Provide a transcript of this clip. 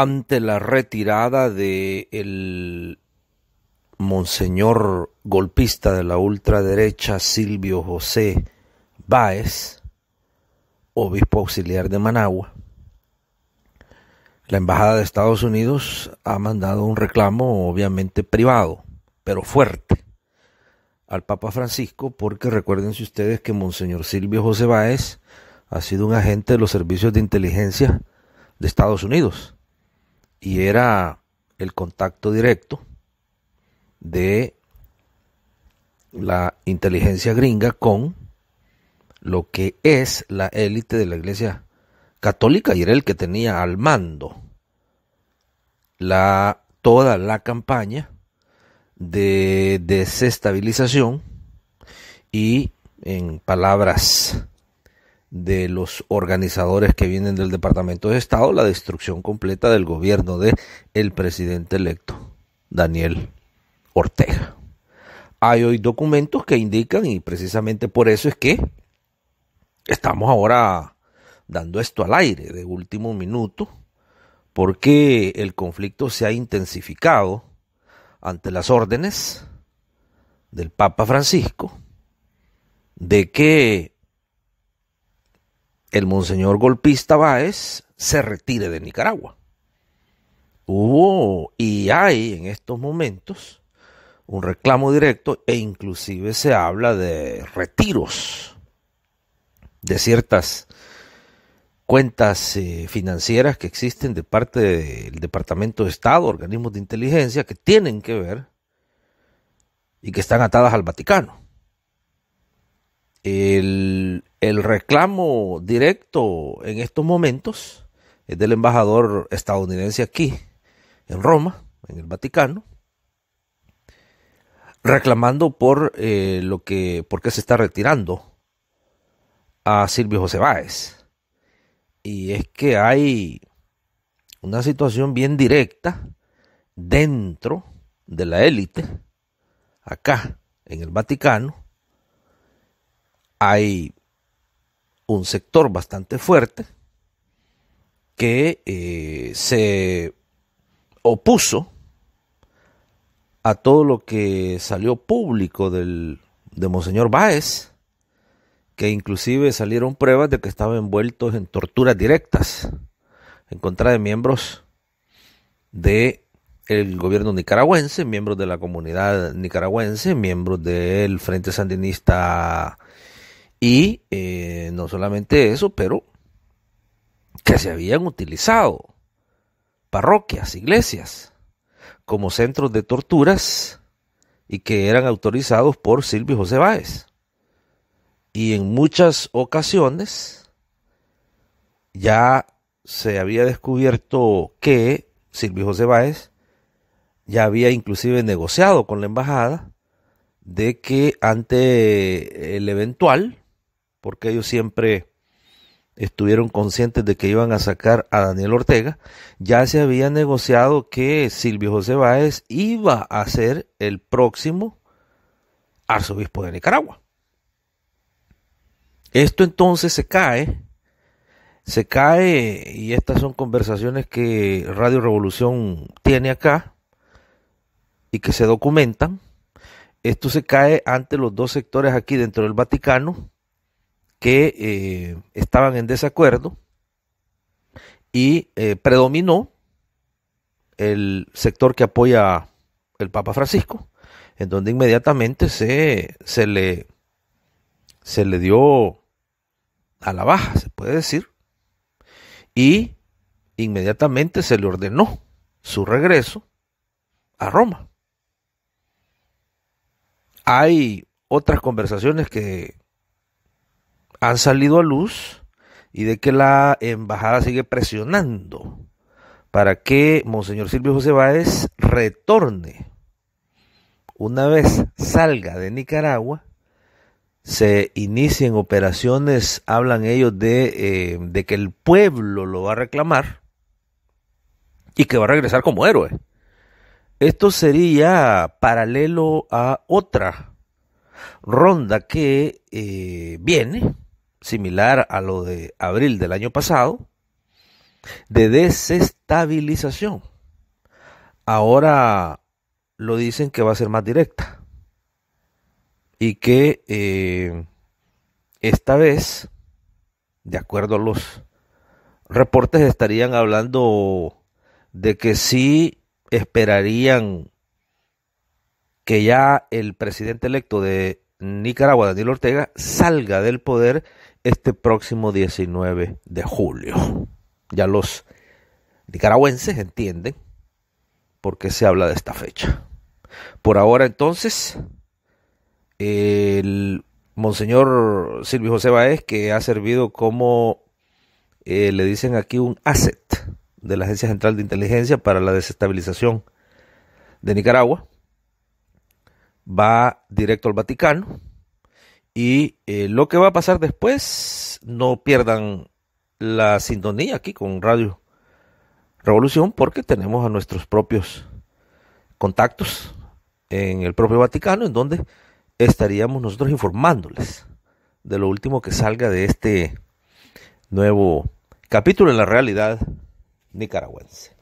ante la retirada de monseñor golpista de la ultraderecha Silvio José Báez, obispo auxiliar de Managua. La Embajada de Estados Unidos ha mandado un reclamo obviamente privado, pero fuerte, al Papa Francisco, porque recuerden ustedes que Monseñor Silvio José Báez ha sido un agente de los servicios de inteligencia de Estados Unidos y era el contacto directo de la inteligencia gringa con lo que es la élite de la iglesia católica y era el que tenía al mando la, toda la campaña de desestabilización y en palabras de los organizadores que vienen del Departamento de Estado, la destrucción completa del gobierno de el presidente electo, Daniel Ortega. Hay hoy documentos que indican, y precisamente por eso es que estamos ahora dando esto al aire de último minuto, porque el conflicto se ha intensificado ante las órdenes del Papa Francisco de que el monseñor golpista Báez se retire de Nicaragua. Hubo y hay en estos momentos un reclamo directo e inclusive se habla de retiros de ciertas cuentas eh, financieras que existen de parte del Departamento de Estado, organismos de inteligencia que tienen que ver y que están atadas al Vaticano. El, el reclamo directo en estos momentos es del embajador estadounidense aquí, en Roma, en el Vaticano, reclamando por eh, lo que, por qué se está retirando a Silvio José Báez. Y es que hay una situación bien directa dentro de la élite, acá en el Vaticano, hay un sector bastante fuerte que eh, se opuso a todo lo que salió público del, de Monseñor Báez, que inclusive salieron pruebas de que estaba envueltos en torturas directas en contra de miembros del gobierno nicaragüense, miembros de la comunidad nicaragüense, miembros del Frente Sandinista y eh, no solamente eso, pero que se habían utilizado parroquias, iglesias, como centros de torturas y que eran autorizados por Silvio José Báez. Y en muchas ocasiones ya se había descubierto que Silvio José Báez ya había inclusive negociado con la embajada de que ante el eventual porque ellos siempre estuvieron conscientes de que iban a sacar a Daniel Ortega, ya se había negociado que Silvio José Báez iba a ser el próximo arzobispo de Nicaragua. Esto entonces se cae, se cae, y estas son conversaciones que Radio Revolución tiene acá y que se documentan. Esto se cae ante los dos sectores aquí dentro del Vaticano, que eh, estaban en desacuerdo y eh, predominó el sector que apoya el Papa Francisco, en donde inmediatamente se, se, le, se le dio a la baja, se puede decir, y inmediatamente se le ordenó su regreso a Roma. Hay otras conversaciones que han salido a luz y de que la embajada sigue presionando para que Monseñor Silvio José Báez retorne. Una vez salga de Nicaragua, se inicien operaciones, hablan ellos de, eh, de que el pueblo lo va a reclamar y que va a regresar como héroe. Esto sería paralelo a otra ronda que eh, viene similar a lo de abril del año pasado, de desestabilización. Ahora lo dicen que va a ser más directa y que eh, esta vez, de acuerdo a los reportes, estarían hablando de que sí esperarían que ya el presidente electo de Nicaragua, Daniel Ortega, salga del poder este próximo 19 de julio. Ya los nicaragüenses entienden por qué se habla de esta fecha. Por ahora entonces, el Monseñor Silvio José Baez, que ha servido como, eh, le dicen aquí, un asset de la Agencia Central de Inteligencia para la Desestabilización de Nicaragua, va directo al Vaticano y eh, lo que va a pasar después, no pierdan la sintonía aquí con Radio Revolución porque tenemos a nuestros propios contactos en el propio Vaticano en donde estaríamos nosotros informándoles de lo último que salga de este nuevo capítulo en la realidad nicaragüense.